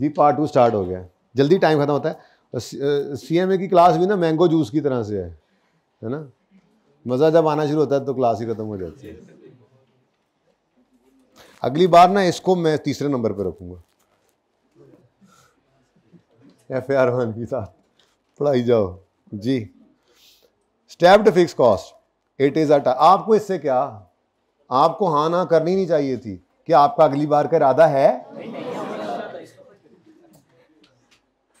जी part two start हो गया जल्दी टाइम ख़त्म होता है सी एम ए की क्लास भी ना मैंगो जूस की तरह से है है ना मज़ा जब आना शुरू होता है तो क्लास ही ख़त्म हो जाती है अगली बार ना इसको मैं तीसरे नंबर पर रखूँगा एफ आर वन के साथ पढ़ाई जाओ जी stepped fixed cost it is at आपको इससे क्या आपको हाँ ना करनी नहीं चाहिए थी कि आपका अगली बार का इरादा है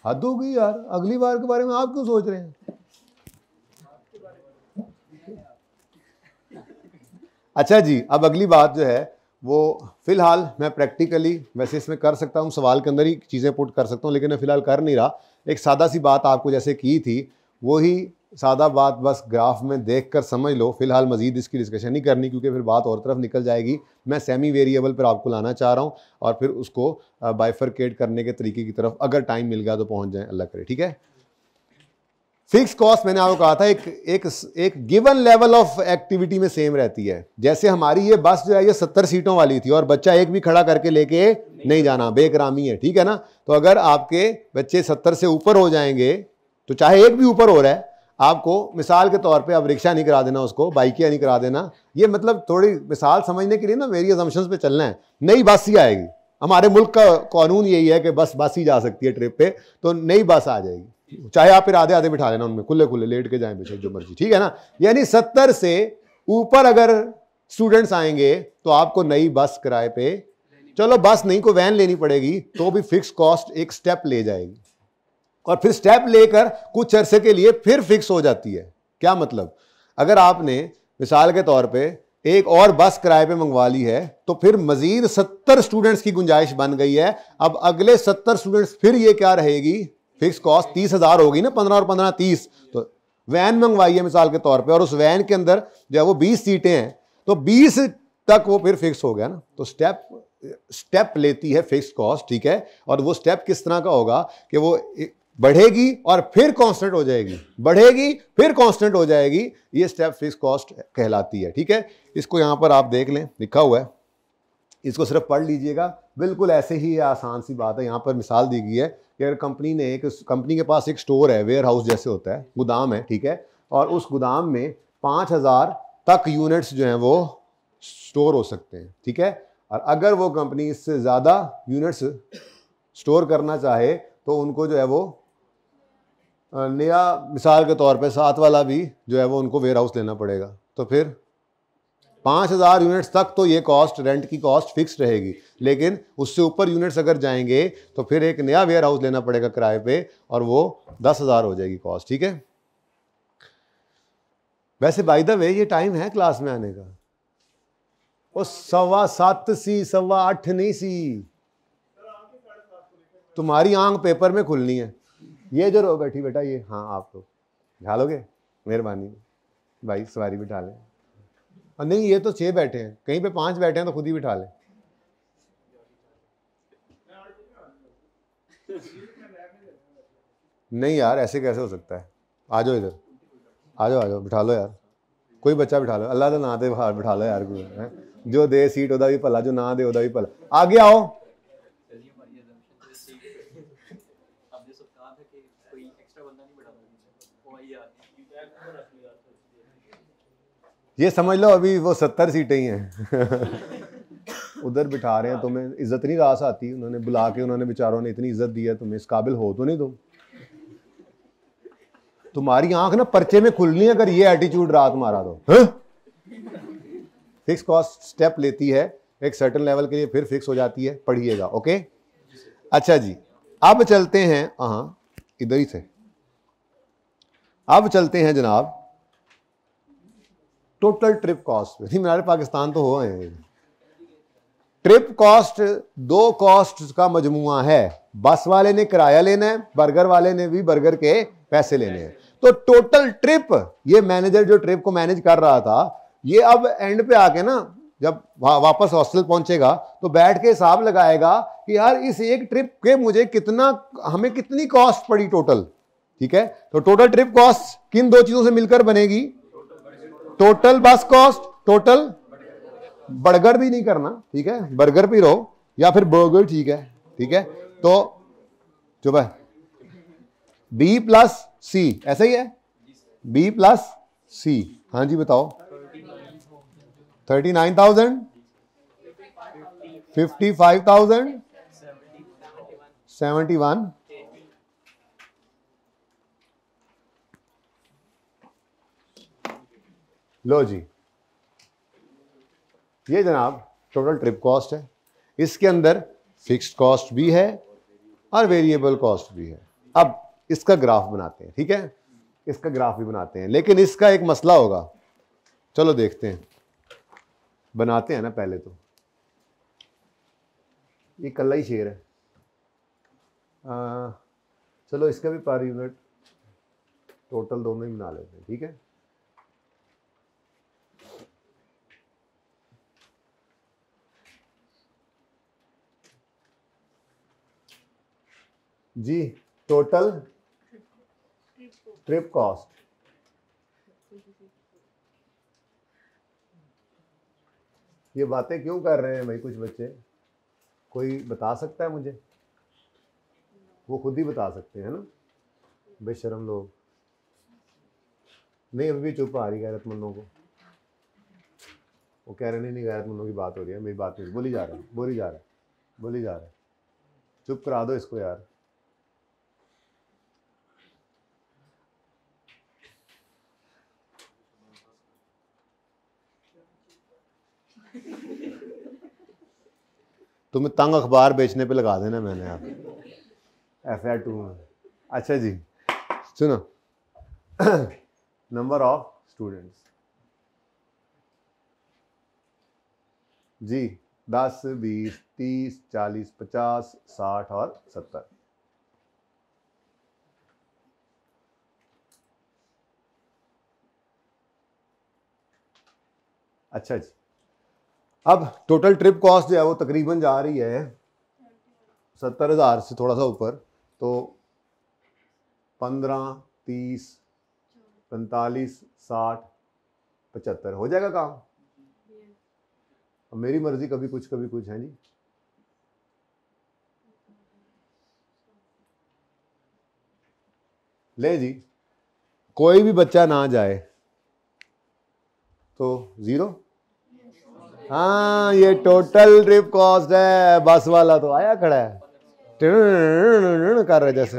हद हो गई यार अगली बार के बारे में आप क्यों सोच रहे हैं अच्छा जी अब अगली बात जो है वो फिलहाल मैं प्रैक्टिकली वैसे इसमें कर सकता हूँ सवाल के अंदर ही चीज़ें पुट कर सकता हूँ लेकिन मैं फ़िलहाल कर नहीं रहा एक सादा सी बात आपको जैसे की थी वही सादा बात बस ग्राफ में देख कर समझ लो फिलहाल मजीद इसकी डिस्कशन नहीं करनी क्योंकि फिर बात और तरफ निकल जाएगी मैं सेमी वेरिएबल पर आपको लाना चाह रहा हूँ और फिर उसको बाइफरकेट करने के तरीके की तरफ अगर टाइम मिल गया तो पहुँच जाए अल्लाह करे ठीक है फिक्स कॉस्ट मैंने आपको कहा था एक एक एक गिवन लेवल ऑफ एक्टिविटी में सेम रहती है जैसे हमारी ये बस जो है ये सत्तर सीटों वाली थी और बच्चा एक भी खड़ा करके लेके नहीं, नहीं जाना बेकरामी है ठीक है ना तो अगर आपके बच्चे सत्तर से ऊपर हो जाएंगे तो चाहे एक भी ऊपर हो रहा है आपको मिसाल के तौर पे आप रिक्शा नहीं करा देना उसको बाइकिया नहीं करा देना ये मतलब थोड़ी मिसाल समझने के लिए ना मेरी एजम्पन्स पे चलना है नई बस ही आएगी हमारे मुल्क का कानून यही है कि बस बस ही जा सकती है ट्रिप पे तो नई बस आ जाएगी चाहे आप फिर आधे आधे बिठा लेना उनमें खुले खुले लेट के जाएँ बेशक जो मर्जी ठीक है ना यानी सत्तर से ऊपर अगर स्टूडेंट्स आएंगे तो आपको नई बस किराए पे चलो बस नहीं को वैन लेनी पड़ेगी तो भी फिक्स कॉस्ट एक स्टेप ले जाएगी और फिर स्टेप लेकर कुछ अरसे के लिए फिर फिक्स हो जाती है क्या मतलब अगर आपने मिसाल के तौर पे एक और बस किराए पे मंगवा ली है तो फिर मजीद सत्तर स्टूडेंट्स की गुंजाइश बन गई है अब अगले सत्तर स्टूडेंट्स फिर ये क्या रहेगी फिक्स कॉस्ट तीस हज़ार होगी ना पंद्रह और पंद्रह तीस तो वैन मंगवाई है मिसाल के तौर पे और उस वैन के अंदर जो है वो बीस सीटें हैं तो बीस तक वो फिर फिक्स हो गया ना तो स्टेप स्टेप लेती है फिक्स कॉस्ट ठीक है और वो स्टेप किस तरह का होगा कि वो बढ़ेगी और फिर कांस्टेंट हो जाएगी बढ़ेगी फिर कांस्टेंट हो जाएगी ये स्टेप फिक्स कॉस्ट कहलाती है ठीक है इसको यहाँ पर आप देख लें लिखा हुआ है इसको सिर्फ पढ़ लीजिएगा बिल्कुल ऐसे ही आसान सी बात है यहाँ पर मिसाल दी गई है कि अगर कंपनी ने एक कंपनी के पास एक स्टोर है वेयर हाउस जैसे होता है गोदाम है ठीक है और उस गोदाम में पाँच हज़ार तक यूनिट्स जो हैं वो स्टोर हो सकते हैं ठीक है और अगर वो कंपनी इससे ज़्यादा यूनिट्स स्टोर करना चाहे तो उनको जो है वो नया मिसाल के तौर पे साथ वाला भी जो है वो उनको वेयर हाउस लेना पड़ेगा तो फिर पाँच हज़ार यूनिट्स तक तो ये कॉस्ट रेंट की कॉस्ट फिक्स रहेगी लेकिन उससे ऊपर यूनिट्स अगर जाएंगे तो फिर एक नया वेयर हाउस लेना पड़ेगा किराए पे और वो दस हज़ार हो जाएगी कॉस्ट ठीक है वैसे बाय द वे ये टाइम है क्लास में आने का वो सवा सात सी सवा आठ नहीं सी तुम्हारी आंख पेपर में खुलनी है ये जो रो बैठी बेटा ये हाँ आप तो बिठा मेहरबानी भाई सवारी बिठा लें और नहीं ये तो छः बैठे हैं कहीं पे पांच बैठे हैं तो खुद ही बिठा लें नहीं यार ऐसे कैसे हो सकता है आ जाओ इधर आ जाओ आ जाओ बिठा लो यार कोई बच्चा बिठा लो अल्लाह तो ना दे बाहर बिठा लो यार जो दे सीट ओदा भी भला जो ना दे ओदा भी भला आगे आओ ये समझ लो अभी वो सत्तर सीटें ही हैं उधर बिठा रहे हैं तुम्हें इज्जत नहीं रास आती उन्होंने बुला के उन्होंने बेचारों ने इतनी इज्जत दी है तुम्हें इस काबिल हो तो नहीं तुम तुम्हारी आंख ना पर्चे में खुलनी अगर ये एटीट्यूड रात मारा तो फिक्स कॉस्ट स्टेप लेती है एक सर्टन लेवल के लिए फिर फिक्स हो जाती है पढ़िएगा ओके अच्छा जी अब चलते हैं हाँ इधर ही से अब चलते हैं जनाब टोटल ट्रिप कॉस्ट पे मीनार पाकिस्तान तो हो ट्रिप कॉस्ट दो कॉस्ट का मजमुआ है बस वाले ने किराया लेना है बर्गर वाले ने भी बर्गर के पैसे लेने हैं तो टोटल ट्रिप ये मैनेजर जो ट्रिप को मैनेज कर रहा था ये अब एंड पे आके ना जब वापस हॉस्टल पहुंचेगा तो बैठ के हिसाब लगाएगा कि यार इस एक ट्रिप के मुझे कितना हमें कितनी कॉस्ट पड़ी टोटल ठीक है तो टोटल ट्रिप कॉस्ट किन दो चीजों से मिलकर बनेगी टोटल बस कॉस्ट टोटल बर्गर भी नहीं करना ठीक है बर्गर भी रहो या फिर बर्गर ठीक है ठीक है तो चुप है बी प्लस सी ऐसा ही है बी प्लस सी हाँ जी बताओ thirty nine thousand fifty five thousand seventy one लो जी ये जनाब टोटल ट्रिप कॉस्ट है इसके अंदर फिक्स्ड कॉस्ट भी है और वेरिएबल कॉस्ट भी है अब इसका ग्राफ बनाते हैं ठीक है इसका ग्राफ भी बनाते हैं लेकिन इसका एक मसला होगा चलो देखते हैं बनाते हैं ना पहले तो ये कल्ला ही शेर है आ, चलो इसका भी पर यूनिट टोटल दोनों ही बना लेते हैं ठीक है जी टोटल ट्रिप कॉस्ट ये बातें क्यों कर रहे हैं भाई कुछ बच्चे कोई बता सकता है मुझे वो खुद ही बता सकते हैं ना बेशरम लोग नहीं अभी भी चुप आ रही गैरतमंदों को वो कह रहे नहीं नहीं गैरतमंदों की बात हो रही है मेरी बात नहीं बोली जा रहा है बोली जा रहा है बोली जा रहा है चुप करा दो इसको यार तुम्हें तो तंग अखबार बेचने पे लगा देना मैंने आप एफ आर टू में अच्छा जी सुनो नंबर ऑफ स्टूडेंट्स जी दस बीस तीस चालीस पचास साठ और सत्तर अच्छा जी अब टोटल ट्रिप कॉस्ट जो है वो तकरीबन जा रही है सत्तर हज़ार से थोड़ा सा ऊपर तो पंद्रह तीस पैंतालीस साठ पचहत्तर हो जाएगा काम अब मेरी मर्ज़ी कभी कुछ कभी कुछ है जी ले जी कोई भी बच्चा ना जाए तो ज़ीरो हाँ ये टोटल ट्रिप कॉस्ट है बस वाला तो आया खड़ा है कर रहे जैसे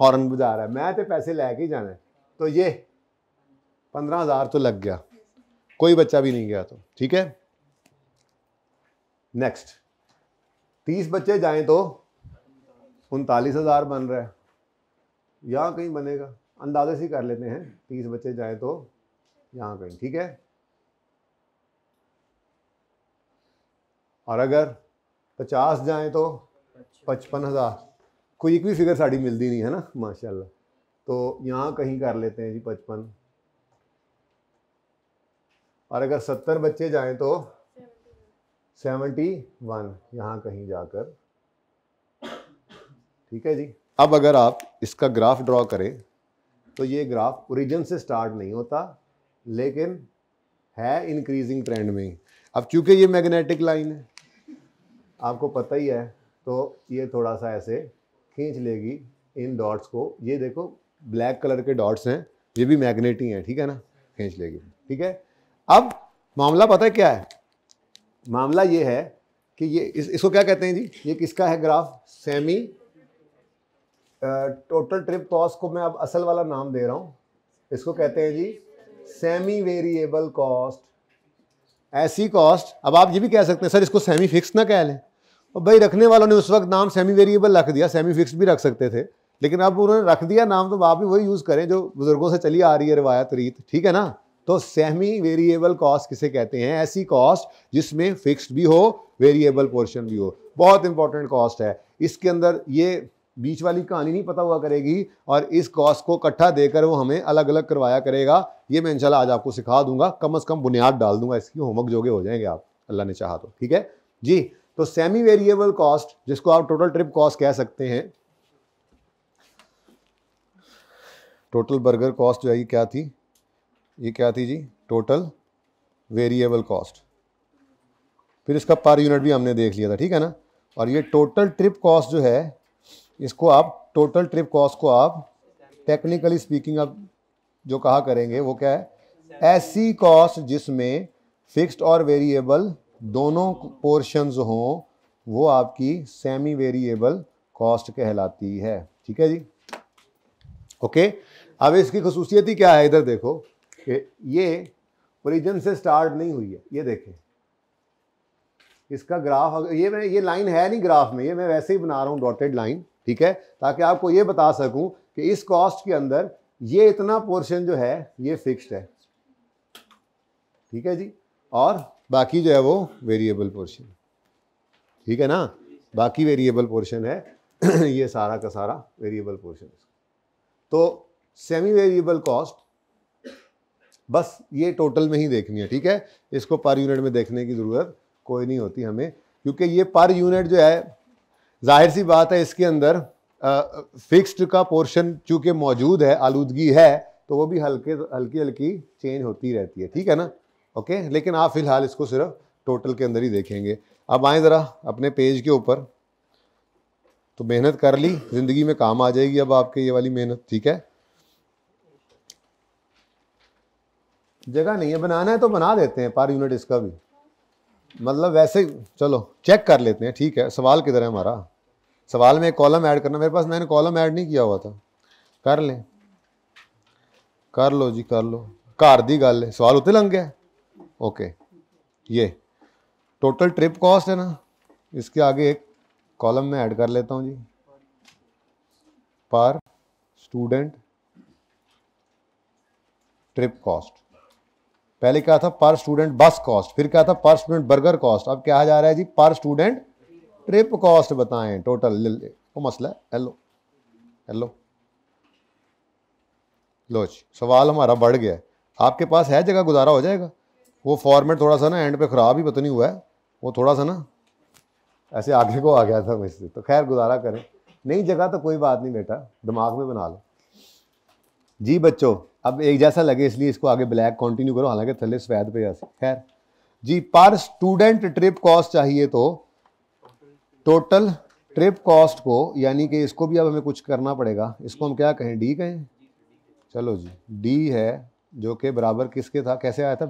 हॉर्न बजा रहा है मैं तो पैसे लेके ही जाना है तो ये पंद्रह हज़ार तो लग गया कोई बच्चा भी नहीं गया तो ठीक है नेक्स्ट तीस बच्चे जाए तो उनतालीस हज़ार बन रहा है यहाँ कहीं बनेगा अंदाजे से कर लेते हैं तीस बच्चे जाए तो यहाँ कहीं ठीक है और अगर पचास जाए तो पचपन हज़ार कोई एक भी फिगर साड़ी मिलती नहीं है ना माशाल्लाह तो यहाँ कहीं कर लेते हैं जी पचपन और अगर सत्तर बच्चे जाए तो सेवेंटी वन यहाँ कहीं जाकर ठीक है जी अब अगर आप इसका ग्राफ ड्रॉ करें तो ये ग्राफ ओरिजिन से स्टार्ट नहीं होता लेकिन है इंक्रीजिंग ट्रेंड में अब चूंकि ये मैग्नेटिक लाइन है आपको पता ही है तो ये थोड़ा सा ऐसे खींच लेगी इन डॉट्स को ये देखो ब्लैक कलर के डॉट्स हैं ये भी मैग्नेट ही हैं ठीक है ना खींच लेगी ठीक है अब मामला पता है क्या है मामला ये है कि ये इस, इसको क्या कहते हैं जी ये किसका है graph semi total trip cost को मैं अब असल वाला नाम दे रहा हूँ इसको कहते हैं जी सेमी वेरिएबल कॉस्ट ऐसी कॉस्ट अब आप ये भी कह सकते हैं सर इसको सेमी फिक्स ना कह लें और भाई रखने वालों ने उस वक्त नाम सेमी वेरिएबल रख दिया सेमी फिक्स भी रख सकते थे लेकिन अब उन्होंने रख दिया नाम तो आप भी वही यूज़ करें जो बुज़ुर्गों से चली आ रही है रवायत रीत ठीक है ना तो सेमी वेरिएबल कॉस्ट किसे कहते हैं ऐसी कॉस्ट जिसमें फिक्स्ड भी हो वेरिएबल पोर्शन भी हो बहुत इंपॉर्टेंट कॉस्ट है इसके अंदर ये बीच वाली कहानी नहीं पता हुआ करेगी और इस कॉस्ट को इकट्ठा देकर वो हमें अलग अलग करवाया करेगा ये मैं इंशाल्लाह आज आपको सिखा दूंगा कम अज़ कम बुनियाद डाल दूंगा इसकी होमवर्क जोगे हो जाएंगे आप अल्लाह ने चाहा तो ठीक है जी तो सेमी वेरिएबल कॉस्ट जिसको आप टोटल ट्रिप कॉस्ट कह सकते हैं टोटल बर्गर कॉस्ट जो है ये क्या थी ये क्या थी जी टोटल वेरिएबल कॉस्ट फिर इसका पर यूनिट भी हमने देख लिया था ठीक है ना और ये टोटल ट्रिप कॉस्ट जो है इसको आप टोटल ट्रिप कॉस्ट को आप टेक्निकली स्पीकिंग आप जो कहा करेंगे वो क्या है ऐसी कॉस्ट जिसमें फिक्स्ड और वेरिएबल दोनों पोर्शंस हों वो आपकी सेमी वेरिएबल कॉस्ट कहलाती है ठीक है जी ओके अब इसकी खसूसियत ही क्या है इधर देखो कि ये ओरिजिन से स्टार्ट नहीं हुई है ये देखें इसका ग्राफ अगर ये मैं ये लाइन है नहीं ग्राफ में ये मैं वैसे ही बना रहा हूँ डॉटेड लाइन ठीक है ताकि आपको ये बता सकूँ कि इस कॉस्ट के अंदर ये इतना पोर्शन जो है ये फिक्स्ड है ठीक है जी और बाकी जो है वो वेरिएबल पोर्शन ठीक है ना बाकी वेरिएबल पोर्शन है ये सारा का सारा वेरिएबल पोर्शन तो सेमी वेरिएबल कॉस्ट बस ये टोटल में ही देखनी है ठीक है इसको पर यूनिट में देखने की ज़रूरत कोई नहीं होती हमें क्योंकि ये पर यूनिट जो है जाहिर सी बात है इसके अंदर फिक्स्ड का पोर्शन चूँकि मौजूद है आलूदगी है तो वो भी हल्के हल्की हल्की चेंज होती रहती है ठीक है ना ओके लेकिन आप फिलहाल इसको सिर्फ टोटल के अंदर ही देखेंगे अब आए ज़रा अपने पेज के ऊपर तो मेहनत कर ली ज़िंदगी में काम आ जाएगी अब आपके ये वाली मेहनत ठीक है जगह नहीं है बनाना है तो बना देते हैं पर यूनिट इसका भी मतलब वैसे चलो चेक कर लेते हैं ठीक है सवाल किधर है हमारा सवाल में एक कॉलम ऐड करना मेरे पास मैंने कॉलम ऐड नहीं किया हुआ था कर लें कर लो जी कर लो घर की गल सवाल उत्ते लंघ गया ओके ये टोटल ट्रिप कॉस्ट है ना इसके आगे एक कॉलम में ऐड कर लेता हूँ जी पर स्टूडेंट ट्रिप कॉस्ट पहले क्या था पर स्टूडेंट बस कॉस्ट फिर क्या था पर स्टूडेंट बर्गर कॉस्ट अब क्या जा रहा है जी पर स्टूडेंट ट्रिप कॉस्ट बताएं टोटल वो मसला है हेलो हेलो लो जी सवाल हमारा बढ़ गया है आपके पास है जगह गुजारा हो जाएगा वो फॉर्मेट थोड़ा सा ना एंड पे ख़राब ही पता नहीं हुआ है वो थोड़ा सा ना ऐसे आगे को आ गया था मुझसे तो खैर गुजारा करें नहीं जगह तो कोई बात नहीं बेटा दिमाग में बना लो जी बच्चों अब एक जैसा लगे इसलिए इसको आगे ब्लैक कंटिन्यू करो हालांकि थले स्वैद पे जैसे खैर जी पर स्टूडेंट ट्रिप कॉस्ट चाहिए तो टोटल ट्रिप कॉस्ट को यानी कि इसको भी अब हमें कुछ करना पड़ेगा इसको हम क्या कहें डी कहें चलो जी डी है जो कि बराबर किसके था कैसे आया था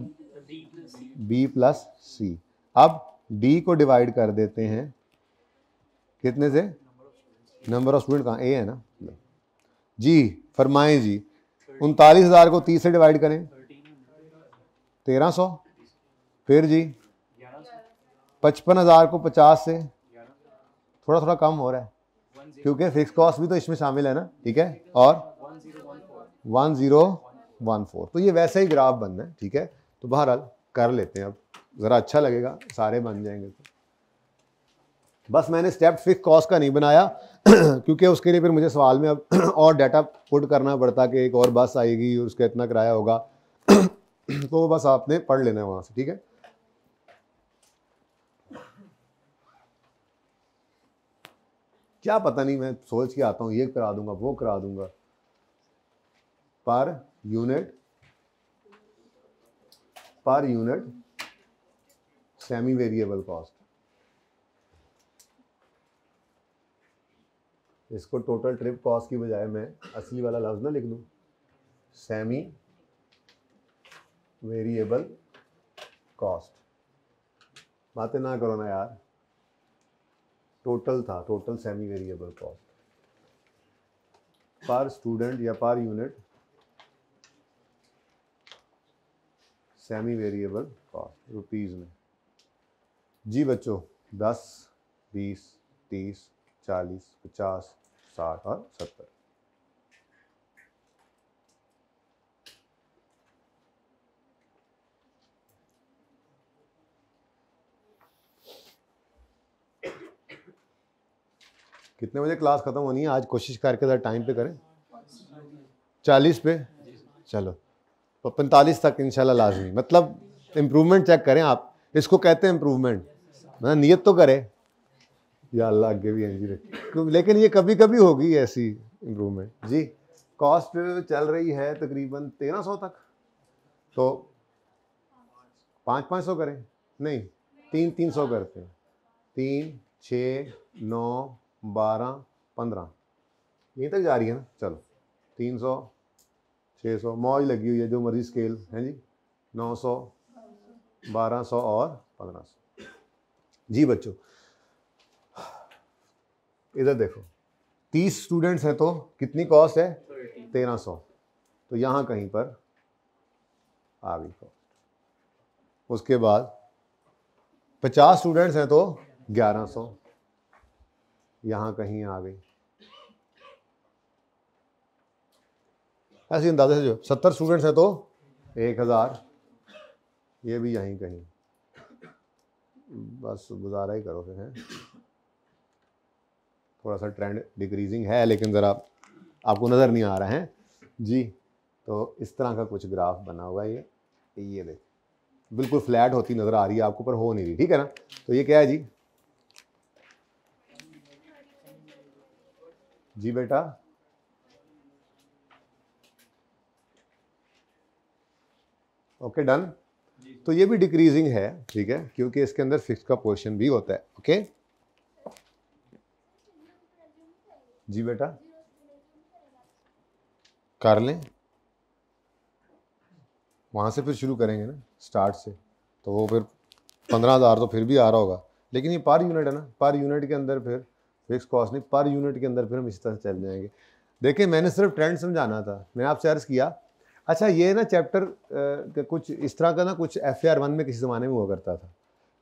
बी प्लस सी अब डी को डिवाइड कर देते हैं कितने से नंबर ऑफ स्टूडेंट कहाँ ए है ना जी फरमाएं जी उनतालीस हज़ार को तीस से डिवाइड करें तेरह सौ फिर जी पचपन हज़ार को पचास से थोड़ा थोड़ा कम हो रहा है क्योंकि फिक्स कॉस्ट भी तो इसमें शामिल है ना ठीक है और वन ज़ीरो वन फोर तो ये वैसे ही ग्राफ बनना है ठीक है तो बहरहाल कर लेते हैं अब ज़रा अच्छा लगेगा सारे बन जाएंगे तो बस मैंने स्टेप फिक्स कॉस्ट का नहीं बनाया क्योंकि उसके लिए फिर मुझे सवाल में अब और डाटा पुट करना पड़ता कि एक और बस आएगी उसका इतना किराया होगा तो बस आपने पढ़ लेना है वहाँ से ठीक है क्या पता नहीं मैं सोच के आता हूँ ये करा दूंगा वो करा दूंगा पर यूनिट पर यूनिट सेमी वेरिएबल कॉस्ट इसको टोटल ट्रिप कॉस्ट की बजाय मैं असली वाला लफ्ज ना लिख दूँ सेमी वेरिएबल कॉस्ट बातें ना करो ना यार टोटल था टोटल सेमी वेरिएबल कॉस्ट पर स्टूडेंट या पर unit semi variable cost rupees में जी बच्चों दस बीस तीस चालीस पचास साठ और सत्तर कितने बजे क्लास खत्म होनी है आज कोशिश करके ज़रा टाइम पे करें चालीस पे चलो तो पैंतालीस तक शाला लाजमी मतलब इम्प्रूवमेंट चेक करें आप इसको कहते हैं इम्प्रूवमेंट ना नीयत तो करें या अल्लाह आगे भी इंजीनियर लेकिन ये कभी कभी होगी ऐसी इम्प्रूवमेंट जी कॉस्ट चल रही है तकरीबन तेरह सौ तक तो पाँच पाँच सौ करें नहीं तीन तीन सौ करते हैं तीन छ नौ बारह पंद्रह यहीं तक जा रही है ना चलो तीन सौ छः सौ मौज लगी हुई है जो मर्जी स्केल है जी नौ सौ बारह सौ और पंद्रह सौ जी बच्चों इधर देखो तीस स्टूडेंट्स हैं तो कितनी कॉस्ट है तेरह सौ तो यहाँ कहीं पर आ गई कॉस्ट उसके बाद पचास स्टूडेंट्स हैं तो ग्यारह सौ यहाँ कहीं आ गई ऐसे अंदाजे से जो सत्तर स्टूडेंट्स हैं तो एक हज़ार ये भी यहीं कहीं बस गुजारा ही करो फिर हैं थोड़ा सा ट्रेंड डिक्रीजिंग है लेकिन ज़रा आपको नज़र नहीं आ रहा है जी तो इस तरह का कुछ ग्राफ बना हुआ है ये ये देख बिल्कुल फ्लैट होती नज़र आ रही है आपको पर हो नहीं रही ठीक है ना तो ये क्या है जी जी बेटा ओके डन तो ये भी डिक्रीजिंग है ठीक है क्योंकि इसके अंदर फिक्स का पोर्शन भी होता है ओके जी बेटा कर लें वहाँ से फिर शुरू करेंगे ना स्टार्ट से तो वो फिर पंद्रह हज़ार तो फिर भी आ रहा होगा लेकिन ये पर यूनिट है ना पर यूनिट के अंदर फिर फिक्स कॉस्ट नहीं पर यूनिट के अंदर फिर हम इसी तरह से चल जाएंगे देखिए मैंने सिर्फ ट्रेंड समझाना था मैंने आपसे अर्ज़ किया अच्छा ये ना चैप्टर कुछ इस तरह का ना कुछ एफ आर वन में किसी ज़माने में हुआ करता था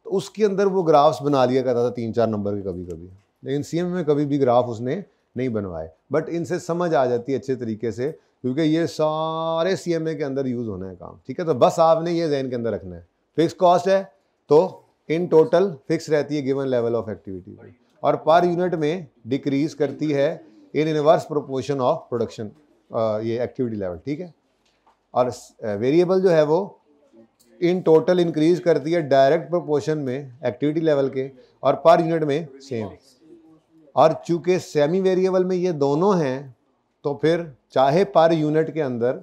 तो उसके अंदर वो ग्राफ्स बना लिया करता था तीन चार नंबर के कभी कभी लेकिन सी में कभी भी ग्राफ उसने नहीं बनवाए बट इनसे समझ आ जाती है अच्छे तरीके से क्योंकि ये सारे सी के अंदर यूज़ होना है काम ठीक है तो बस आपने ये जहन के अंदर रखना है फिक्स कॉस्ट है तो इन टोटल फिक्स रहती है गिवन लेवल ऑफ एक्टिविटी और पर यूनिट में डिक्रीज करती है in inverse proportion of production ये एक्टिविटी लेवल ठीक है और वेरिएबल जो है वो इन टोटल इंक्रीज करती है डायरेक्ट प्रोपोर्शन में एक्टिविटी लेवल के और पर यूनिट में सेम और चूंकि सेमी वेरिएबल में ये दोनों हैं तो फिर चाहे पर यूनिट के अंदर आ,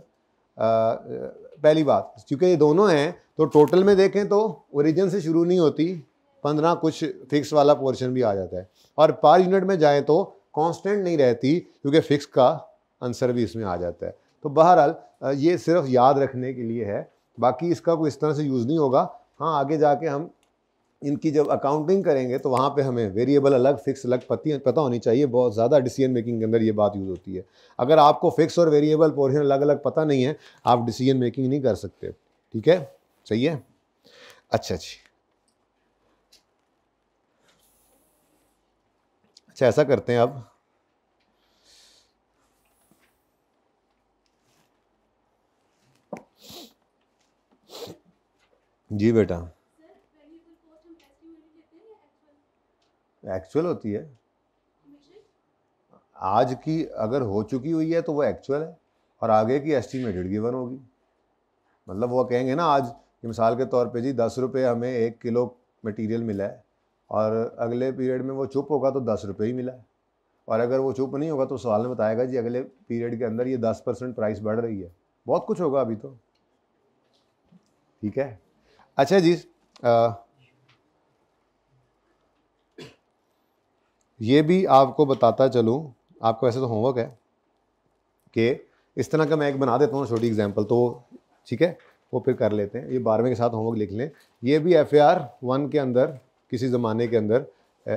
पहली बात चूंकि ये दोनों हैं तो टोटल में देखें तो ओरिजिन से शुरू नहीं होती पंद्रह कुछ फिक्स वाला पोर्शन भी आ जाता है और पर यूनिट में जाएँ तो कॉन्स्टेंट नहीं रहती क्योंकि फिक्स का आंसर भी इसमें आ जाता है तो बहरहाल ये सिर्फ याद रखने के लिए है बाकी इसका कोई इस तरह से यूज़ नहीं होगा हाँ आगे जाके हम इनकी जब अकाउंटिंग करेंगे तो वहाँ पे हमें वेरिएबल अलग फिक्स अलग पति पता होनी चाहिए बहुत ज़्यादा डिसीजन मेकिंग के अंदर ये बात यूज़ होती है अगर आपको फिक्स और वेरिएबल पोर्शन अलग अलग पता नहीं है आप डिसीजन मेकिंग नहीं कर सकते ठीक है सही है अच्छा जी अच्छा ऐसा करते हैं अब जी बेटा एक्चुअल होती है आज की अगर हो चुकी हुई है तो वो एक्चुअल है और आगे की एस्टिमेटेड गिवन होगी मतलब वो कहेंगे ना आज मिसाल के तौर पे जी दस रुपये हमें एक किलो मटेरियल मिला है और अगले पीरियड में वो चुप होगा तो दस रुपये ही मिला है और अगर वो चुप नहीं होगा तो सवाल में बताएगा जी अगले पीरियड के अंदर ये दस परसेंट प्राइस बढ़ रही है बहुत कुछ होगा अभी तो ठीक है अच्छा जी आ, ये भी आपको बताता चलूँ आपको ऐसे तो होमवर्क है कि इस तरह का मैं एक बना देता हूँ छोटी एग्जांपल तो ठीक है वो फिर कर लेते हैं ये बारहवें के साथ होमवर्क लिख लें ये भी एफ आर वन के अंदर किसी ज़माने के अंदर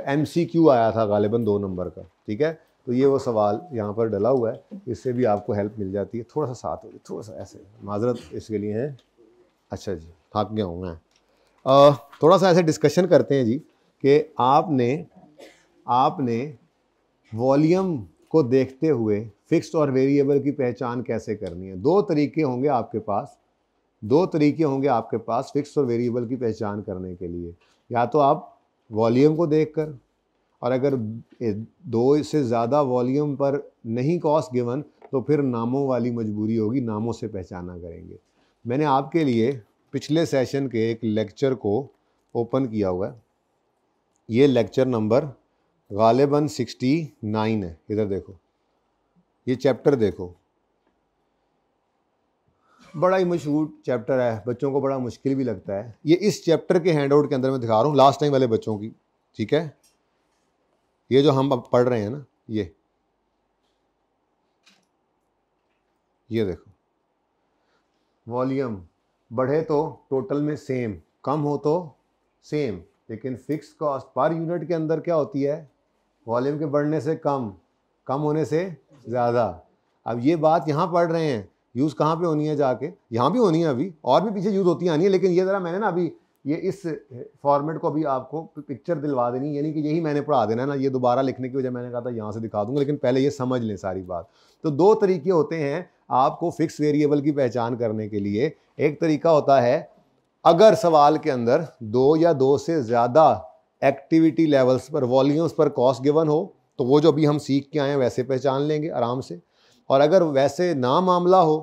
एम सी क्यू आया था गालिबा दो नंबर का ठीक है तो ये वो सवाल यहाँ पर डला हुआ है इससे भी आपको हेल्प मिल जाती है थोड़ा सा साथ हो थोड़ा सा ऐसे माजरत इसके लिए हैं अच्छा जी थक गया हूँ मैं थोड़ा सा ऐसे डिस्कशन करते हैं जी कि आपने आपने वॉल्यूम को देखते हुए फिक्स्ड और वेरिएबल की पहचान कैसे करनी है दो तरीके होंगे आपके पास दो तरीके होंगे आपके पास फिक्स्ड और वेरिएबल की पहचान करने के लिए या तो आप वॉल्यूम को देखकर और अगर दो से ज़्यादा वॉल्यूम पर नहीं कॉस्ट गिवन तो फिर नामों वाली मजबूरी होगी नामों से पहचाना करेंगे मैंने आपके लिए पिछले सेशन के एक लेक्चर को ओपन किया हुआ है ये लेक्चर नंबर गालिबन सिक्सटी नाइन है इधर देखो ये चैप्टर देखो बड़ा ही मशहूर चैप्टर है बच्चों को बड़ा मुश्किल भी लगता है ये इस चैप्टर के हैंड आउट के अंदर मैं दिखा रहा हूँ लास्ट टाइम वाले बच्चों की ठीक है ये जो हम अब पढ़ रहे हैं ना ये ये देखो वॉल्यूम बढ़े तो टोटल में सेम कम हो तो सेम लेकिन फिक्स कॉस्ट पर यूनिट के अंदर क्या होती है वॉल्यूम के बढ़ने से कम कम होने से ज़्यादा अब ये बात यहाँ पढ़ रहे हैं यूज़ कहाँ पे होनी है जाके यहाँ भी होनी है अभी और भी पीछे यूज़ होती आनी है लेकिन ये ज़रा मैंने ना अभी ये इस फॉर्मेट को अभी आपको पिक्चर दिलवा देनी यानी कि यही मैंने पढ़ा देना है ना ये दोबारा लिखने की वजह मैंने कहा था यहाँ से दिखा दूंगा लेकिन पहले ये समझ लें सारी बात तो दो तरीके होते हैं आपको फिक्स वेरिएबल की पहचान करने के लिए एक तरीका होता है अगर सवाल के अंदर दो या दो से ज़्यादा एक्टिविटी लेवल्स पर वॉल्यूम्स पर कॉस्ट गिवन हो तो वो जो अभी हम सीख के आए हैं वैसे पहचान लेंगे आराम से और अगर वैसे ना मामला हो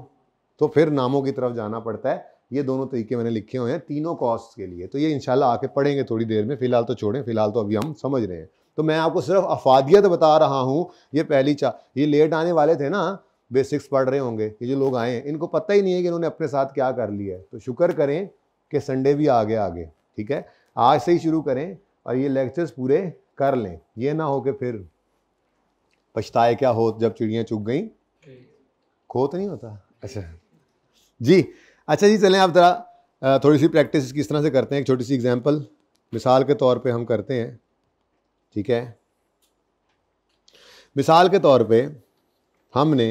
तो फिर नामों की तरफ जाना पड़ता है ये दोनों तरीके मैंने लिखे हुए हैं तीनों कॉस्ट के लिए तो ये इनशाला आके पढ़ेंगे थोड़ी देर में फ़िलहाल तो छोड़ें फ़िलहाल तो अभी हम समझ रहे हैं तो मैं आपको सिर्फ अफादियत बता रहा हूँ ये पहली चा ये लेट आने वाले थे ना बेसिक्स पढ़ रहे होंगे कि जो लोग आए हैं इनको पता ही नहीं है कि इन्होंने अपने साथ क्या कर लिया है तो शुक्र करें कि संडे भी आ गया आगे ठीक है आज से ही शुरू करें और ये लेक्चर्स पूरे कर लें ये ना हो कि फिर पछताए क्या हो जब चिड़ियाँ चुग गई खो तो नहीं होता अच्छा जी अच्छा जी चलें आप ज़रा थोड़ी सी प्रैक्टिस किस तरह से करते हैं एक छोटी सी एग्जांपल मिसाल के तौर पे हम करते हैं ठीक है मिसाल के तौर पे हमने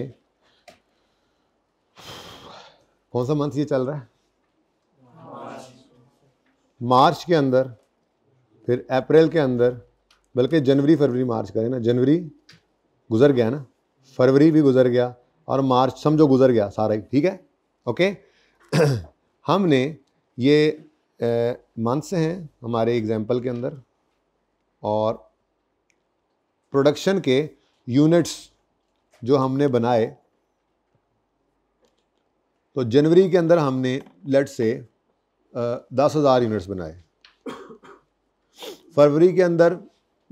कौन सा मंथ ये चल रहा है मार्च के अंदर फिर अप्रैल के अंदर बल्कि जनवरी फरवरी मार्च करें ना जनवरी गुजर गया ना फरवरी भी गुजर गया और मार्च समझो गुजर गया सारा ही ठीक है ओके हमने ये मंथ्स हैं हमारे एग्जाम्पल के अंदर और प्रोडक्शन के यूनिट्स जो हमने बनाए तो जनवरी के अंदर हमने लेट से दस हज़ार यूनिट्स बनाए फरवरी के अंदर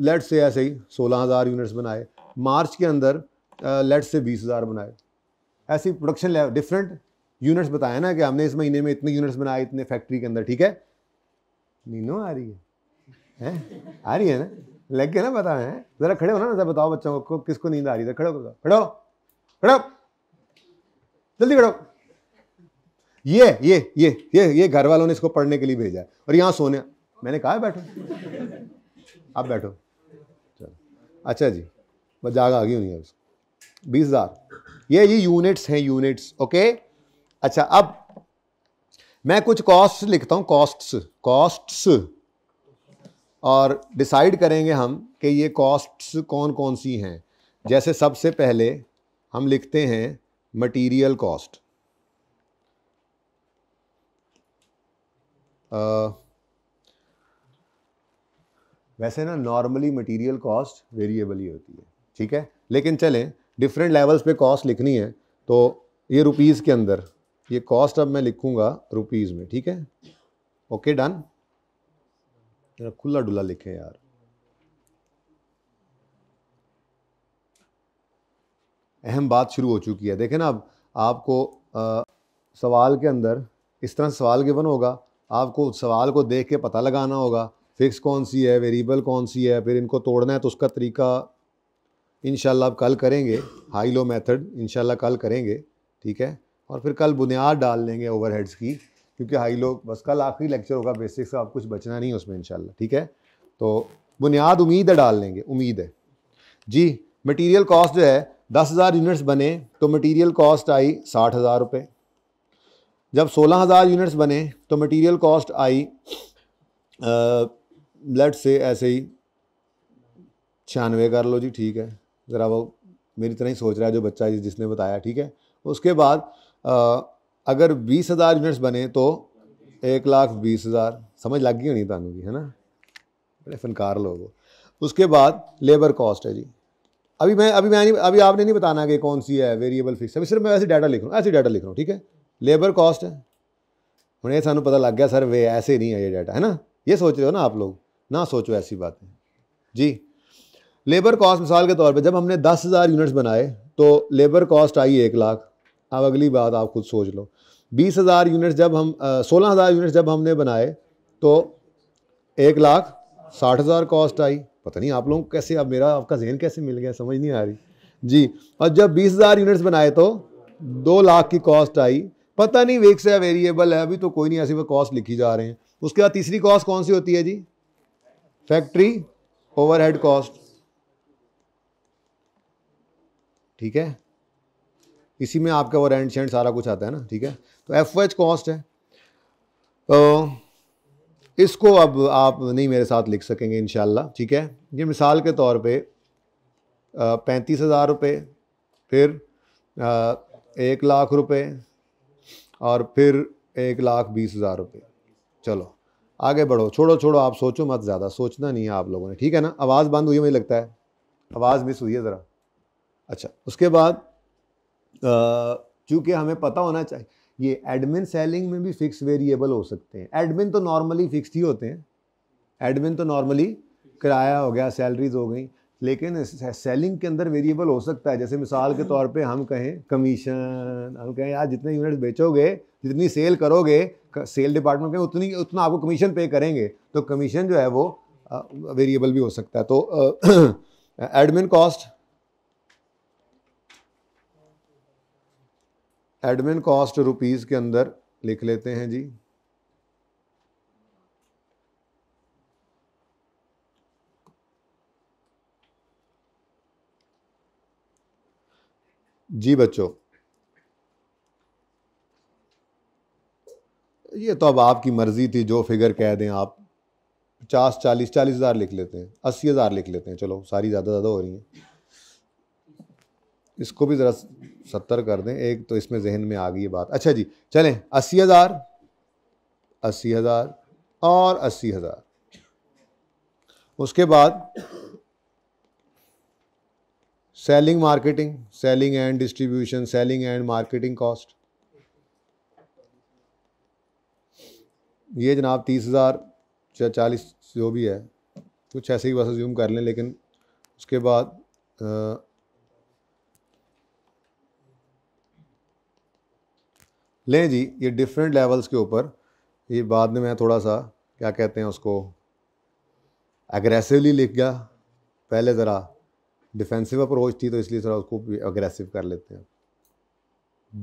लेट से ऐसे ही सोलह हज़ार यूनिट्स बनाए मार्च के अंदर लेट से बीस हज़ार बनाए ऐसी प्रोडक्शन लेवल डिफरेंट यूनिट्स बताए ना कि हमने इस महीने में इतने यूनिट्स बनाए इतने फैक्ट्री के अंदर ठीक है नीनो आ रही है है? आ रही है ना लग गया ना बता है ज़रा खड़े हो ना जरा बताओ बच्चों को किसको नींद आ रही है खड़ो खड़ो खड़ो जल्दी खड़ो ये ये ये ये ये घर वालों ने इसको पढ़ने के लिए भेजा है और यहाँ सोने मैंने कहा बैठो आप बैठो चलो अच्छा जी बस जागा आ गई होनी है उसको बीस हज़ार ये ये यूनिट्स हैं यूनिट्स ओके अच्छा अब मैं कुछ कॉस्ट लिखता हूँ कॉस्ट्स कॉस्ट्स और डिसाइड करेंगे हम कि ये कॉस्ट्स कौन कौन सी हैं जैसे सबसे पहले हम लिखते हैं मटेरियल कॉस्ट वैसे ना नॉर्मली मटेरियल कॉस्ट वेरिएबल ही होती है ठीक है लेकिन चलें डिफरेंट लेवल्स पे कॉस्ट लिखनी है तो ये रुपीज़ के अंदर ये कॉस्ट अब मैं लिखूँगा रुपीज़ में ठीक है ओके डन खुला डुला लिखे यार अहम बात शुरू हो चुकी है देखें ना अब आपको आ, सवाल के अंदर इस तरह सवाल गिवन होगा आपको सवाल को देख के पता लगाना होगा फिक्स कौन सी है वेरिएबल कौन सी है फिर इनको तोड़ना है तो उसका तरीका इनशाला आप कल करेंगे हाई लो मेथड इनशाला कल करेंगे ठीक है और फिर कल बुनियाद डाल लेंगे ओवरहेड्स की क्योंकि हाई लो बस कल आखिरी लेक्चर होगा बेसिक्स आप कुछ बचना नहीं है उसमें इनशाला ठीक है तो बुनियाद उम्मीद है डाल लेंगे उम्मीद है जी मटीरियल कॉस्ट जो है दस हज़ार यूनिट्स बने तो मटीरियल कॉस्ट आई साठ हज़ार रुपये जब 16000 यूनिट्स बने तो मटेरियल कॉस्ट आई लेट से ऐसे ही छियानवे कर लो जी ठीक है ज़रा वो मेरी तरह ही सोच रहा है जो बच्चा जिसने बताया ठीक है उसके बाद आ, अगर बीस हज़ार यूनिट्स बने तो एक लाख बीस हज़ार समझ लग गई होनी थानू है ना बड़े फनकार लोग उसके बाद लेबर कॉस्ट है जी अभी मैं अभी मैं नहीं अभी आपने नहीं बताना कि कौन सी है वेरिएबल फिक्स अभी सिर्फ मैं ऐसे डाटा लिख रहा हूँ ऐसे डाटा लिख रहा हूँ ठीक है लेबर कॉस्ट है हूँ ये सूँ पता लग गया सर वे ऐसे नहीं है ये डाटा है ना ये सोच रहे हो ना आप लोग ना सोचो ऐसी बातें जी लेबर कॉस्ट मिसाल के तौर पे जब हमने दस हज़ार यूनिट्स बनाए तो लेबर कॉस्ट आई एक लाख अब अगली बात आप खुद सोच लो बीस हज़ार यूनिट्स जब हम सोलह हज़ार यूनिट्स जब हमने बनाए तो एक लाख साठ हज़ार कॉस्ट आई पता नहीं आप लोगों को कैसे अब मेरा आपका जहन कैसे मिल गया समझ नहीं आ रही जी और जब बीस हज़ार यूनिट्स बनाए तो दो लाख की कॉस्ट आई पता नहीं वेग से वेरिएबल है अभी तो कोई नहीं ऐसी वो कॉस्ट लिखी जा रहे हैं उसके बाद तीसरी कॉस्ट कौन सी होती है जी फैक्ट्री ओवरहेड कॉस्ट ठीक है इसी में आपका वो रेंट शेंट सारा कुछ आता है ना ठीक है तो एफ एच कॉस्ट है तो इसको अब आप नहीं मेरे साथ लिख सकेंगे इन ठीक है ये मिसाल के तौर पे पैंतीस हज़ार रुपये फिर आ, एक लाख रुपए और फिर एक लाख बीस हज़ार रुपये चलो आगे बढ़ो छोड़ो छोड़ो आप सोचो मत ज़्यादा सोचना नहीं है आप लोगों ने ठीक है ना आवाज़ बंद हुई मुझे लगता है आवाज़ मिस हुई है ज़रा अच्छा उसके बाद चूँकि हमें पता होना चाहिए ये एडमिन सेलिंग में भी फिक्स वेरिएबल हो सकते हैं एडमिन तो नॉर्मली फिक्स ही होते हैं एडमिन तो नॉर्मली किराया हो गया सैलरीज हो गई लेकिन सेलिंग के अंदर वेरिएबल हो सकता है जैसे मिसाल के तौर पे हम कहें कमीशन हम कहें यार जितने यूनिट बेचोगे जितनी सेल करोगे सेल डिपार्टमेंट कहें उतनी उतना आपको कमीशन पे करेंगे तो कमीशन जो है वो वेरिएबल भी हो सकता है तो admin cost admin cost rupees के अंदर लिख लेते हैं जी जी बच्चों ये तो अब आपकी मर्ज़ी थी जो फिगर कह दें आप पचास चालीस चालीस हज़ार लिख लेते हैं अस्सी हज़ार लिख लेते हैं चलो सारी ज़्यादा ज़्यादा हो रही हैं इसको भी ज़रा सत्तर कर दें एक तो इसमें जहन में आ गई ये बात अच्छा जी चलें अस्सी हज़ार अस्सी हज़ार और अस्सी हज़ार उसके बाद selling marketing selling and distribution selling and marketing cost ये जनाब तीस हज़ार या चालीस जो भी है कुछ ऐसे ही बस ज्यूम कर लें लेकिन उसके बाद आ, लें जी ये डिफरेंट लेवल्स के ऊपर ये बाद में मैं थोड़ा सा क्या कहते हैं उसको एग्रेसिवली लिख गया पहले ज़रा डिफेंसिव अप्रोच थी तो इसलिए थोड़ा उसको भी अग्रेसिव कर लेते हैं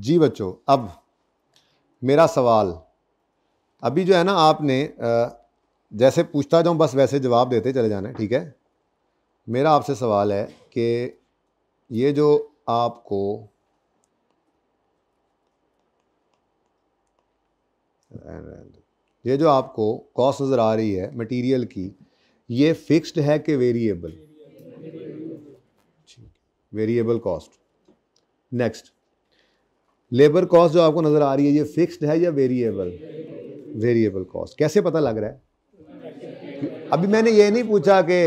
जी बच्चों अब मेरा सवाल अभी जो है ना आपने जैसे पूछता जाऊँ बस वैसे जवाब देते चले जाना है ठीक है मेरा आपसे सवाल है कि ये जो आपको ये जो आपको कॉस्ट नज़र आ रही है मटेरियल की ये फिक्स्ड है कि variable variable cost next labour cost जो आपको नज़र आ रही है ये फिक्स्ड है या वेरिएबल वेरिएबल कॉस्ट कैसे पता लग रहा है अभी मैंने ये नहीं पूछा कि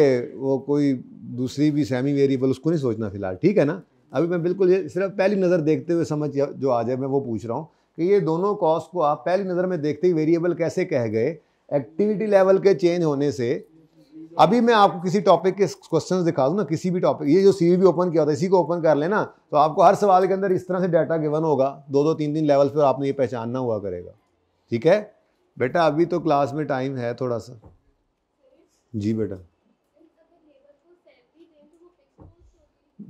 वो कोई दूसरी भी सेमी वेरिएबल उसको नहीं सोचना फिलहाल ठीक है ना अभी मैं बिल्कुल ये सिर्फ पहली नज़र देखते हुए समझ जो आ जाए मैं वो पूछ रहा हूँ कि ये दोनों कॉस्ट को आप पहली नज़र में देखते ही वेरिएबल कैसे कह गए एक्टिविटी लेवल के चेंज होने से अभी मैं आपको किसी टॉपिक के क्वेश्चंस दिखा दूँ ना किसी भी टॉपिक ये जो सी भी ओपन किया होता है इसी को ओपन कर लेना तो आपको हर सवाल के अंदर इस तरह से डाटा गिवन होगा दो दो तीन तीन लेवल पर आपने ये पहचानना हुआ करेगा ठीक है बेटा अभी तो क्लास में टाइम है थोड़ा सा जी बेटा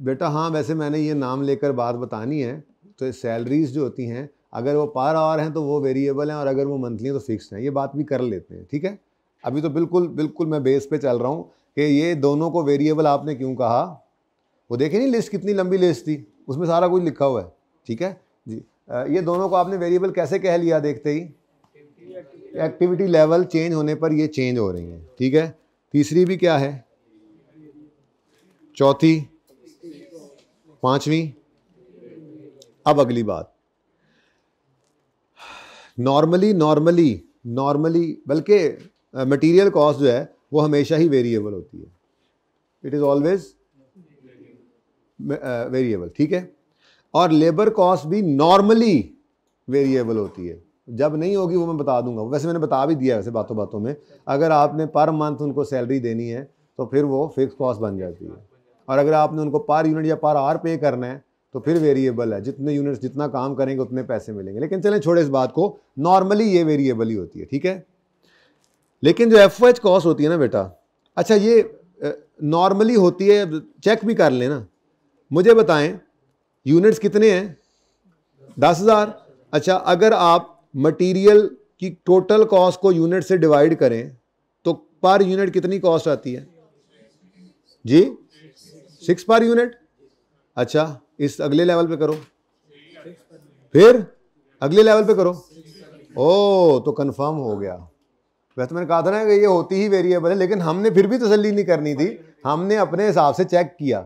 बेटा हाँ वैसे मैंने ये नाम लेकर बात बतानी है तो सैलरीज़ जो होती हैं अगर वो पर आवर हैं तो वो वेरिएबल हैं और अगर वो मंथली हैं तो फिक्स हैं ये बात भी कर लेते हैं ठीक है अभी तो बिल्कुल बिल्कुल मैं बेस पे चल रहा हूँ कि ये दोनों को वेरिएबल आपने क्यों कहा वो देखे नहीं लिस्ट कितनी लंबी लिस्ट थी उसमें सारा कुछ लिखा हुआ है ठीक है जी ये दोनों को आपने वेरिएबल कैसे कह लिया देखते ही एक्टिविटी लेवल चेंज होने पर ये चेंज हो रही है ठीक है तीसरी भी क्या है चौथी पांचवी अब अगली बात नॉर्मली नॉर्मली नॉर्मली बल्कि मटेरियल कॉस्ट जो है वो हमेशा ही वेरिएबल होती है इट इज़ ऑलवेज वेरिएबल ठीक है और लेबर कॉस्ट भी नॉर्मली वेरिएबल होती है जब नहीं होगी वो मैं बता दूंगा वैसे मैंने बता भी दिया वैसे बातों बातों में अगर आपने पर मंथ उनको सैलरी देनी है तो फिर वो फिक्स कॉस्ट बन जाती है और अगर आपने उनको पर यूनिट या पर आर पे करना है तो फिर वेरिएबल है जितने यूनिट्स जितना काम करेंगे उतने पैसे मिलेंगे लेकिन चलें छोड़े इस बात को नॉर्मली ये वेरिएबल ही होती है ठीक है लेकिन जो एफ एच कॉस होती है ना बेटा अच्छा ये नॉर्मली होती है चेक भी कर लेना मुझे बताएं यूनिट्स कितने हैं दस हज़ार अच्छा अगर आप मटेरियल की टोटल कॉस्ट को यूनिट से डिवाइड करें तो पर यूनिट कितनी कॉस्ट आती है जी सिक्स पर यूनिट अच्छा इस अगले लेवल पे करो फिर अगले लेवल पे करो ओ तो कंफर्म हो गया वैसे मैंने कहा था ना कि ये होती ही वेरिएबल है लेकिन हमने फिर भी तसली नहीं करनी थी हमने अपने हिसाब से चेक किया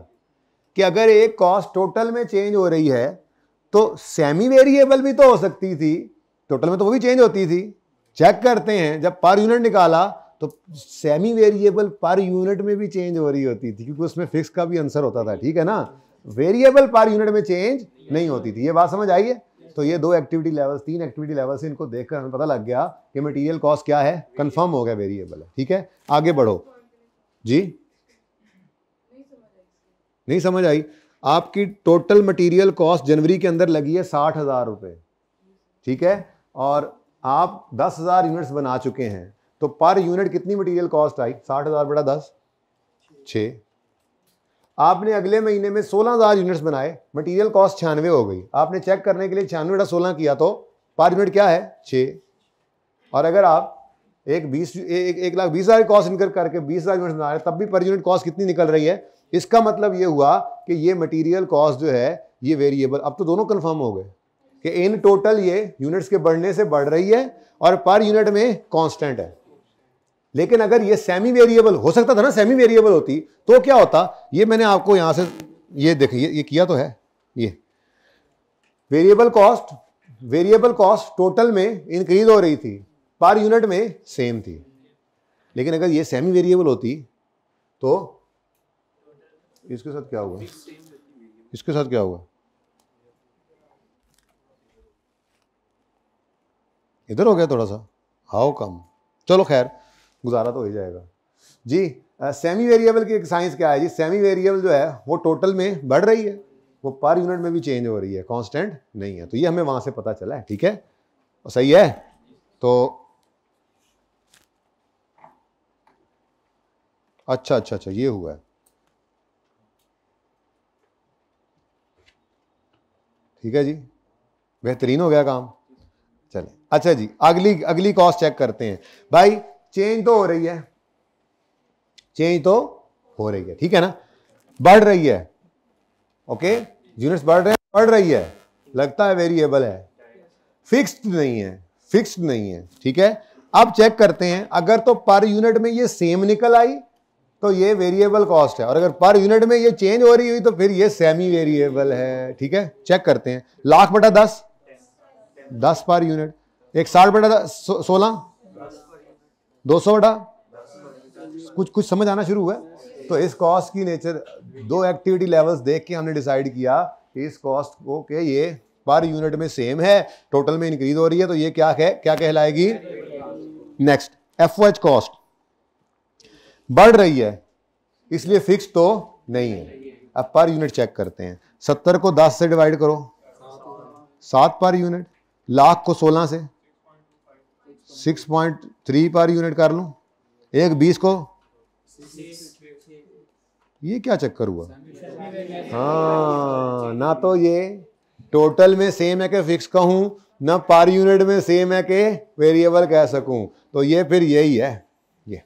कि अगर एक कॉस्ट टोटल में चेंज हो रही है तो सेमी वेरिएबल भी तो हो सकती थी टोटल में तो वो भी चेंज होती थी चेक करते हैं जब पर यूनिट निकाला तो सेमी वेरिएबल पर यूनिट में भी चेंज हो रही होती थी क्योंकि उसमें फिक्स का भी आंसर होता था ठीक है ना वेरिएबल पर यूनिट में चेंज नहीं होती थी ये बात समझ आई है तो ये दो एक्टिविटी लेवल्स तीन एक्टिविटी लेवल से इनको देखकर हमें पता लग गया कि मटेरियल कॉस्ट क्या है कंफर्म हो गया वेरिएबल है ठीक है आगे बढ़ो जी नहीं समझ आई आपकी टोटल मटेरियल कॉस्ट जनवरी के अंदर लगी है साठ हज़ार रुपये ठीक है और आप दस हज़ार यूनिट्स बना चुके हैं तो पर यूनिट कितनी मटेरियल कॉस्ट आई साठ हज़ार बड़ा दस छः आपने अगले महीने में सोलह हज़ार यूनिट्स बनाए मटेरियल कॉस्ट छियानवे हो गई आपने चेक करने के लिए छियानवे डा सोलह किया तो पर यूनिट क्या है छः और अगर आप एक बीस एक, एक लाख बीस हज़ार कॉस्ट इनकर करके बीस हज़ार यूनिट बना रहे तब भी पर यूनिट कॉस्ट कितनी निकल रही है इसका मतलब ये हुआ कि ये मटीरियल कॉस्ट जो है ये वेरिएबल अब तो दोनों कन्फर्म हो गए कि इन टोटल ये यूनिट्स के बढ़ने से बढ़ रही है और पर यूनिट में कॉन्स्टेंट है लेकिन अगर ये सेमी वेरिएबल हो सकता था ना सेमी वेरिएबल होती तो क्या होता ये मैंने आपको यहां से ये देखिए ये किया तो है ये variable cost variable cost total में इंक्रीज हो रही थी पर यूनिट में सेम थी लेकिन अगर ये सेमी वेरिएबल होती तो इसके साथ क्या हुआ इसके साथ क्या हुआ इधर हो गया थोड़ा सा हाउ कम चलो खैर गुजारा तो हो ही जाएगा जी सेमी वेरिएबल की एक साइंस क्या है जी सेमी वेरिएबल जो है वो टोटल में बढ़ रही है वो पर यूनिट में भी चेंज हो रही है कांस्टेंट नहीं है तो ये हमें वहाँ से पता चला है ठीक है और सही है तो अच्छा अच्छा अच्छा ये हुआ है ठीक है जी बेहतरीन हो गया काम चले अच्छा जी अगली अगली कॉस्ट चेक करते हैं भाई चेंज तो हो रही है चेंज तो हो रही है ठीक है ना बढ़ रही है ओके यूनिट्स बढ़ रहे हैं बढ़ रही है लगता है वेरिएबल है फिक्स्ड नहीं है फिक्स्ड नहीं है ठीक है अब चेक करते हैं अगर तो पर यूनिट में ये सेम निकल आई तो ये वेरिएबल कॉस्ट है और अगर पर यूनिट में ये चेंज हो रही हुई तो फिर ये सेमी वेरिएबल है ठीक है चेक करते हैं लाख बटा दस दस पर यूनिट एक साठ बटा सोलह दो सौ बटा कुछ कुछ समझ आना शुरू हुआ तो इस कॉस्ट की नेचर दो एक्टिविटी लेवल्स देख के हमने डिसाइड किया इस कॉस्ट को के ये पर यूनिट में सेम है टोटल में इंक्रीज हो रही है तो ये क्या है क्या कहलाएगी नेक्स्ट एफ एच कॉस्ट बढ़ रही है इसलिए फिक्स तो नहीं है अब पर यूनिट चेक करते हैं सत्तर को दस से डिवाइड करो सात पर यूनिट लाख को सोलह से six point three per unit कर लूं एक बीस को ये क्या चक्कर हुआ हाँ ना तो ये टोटल में सेम है कि फिक्स कहूँ ना पर यूनिट में सेम है कि वेरिएबल कह सकूँ तो ये फिर यही है ये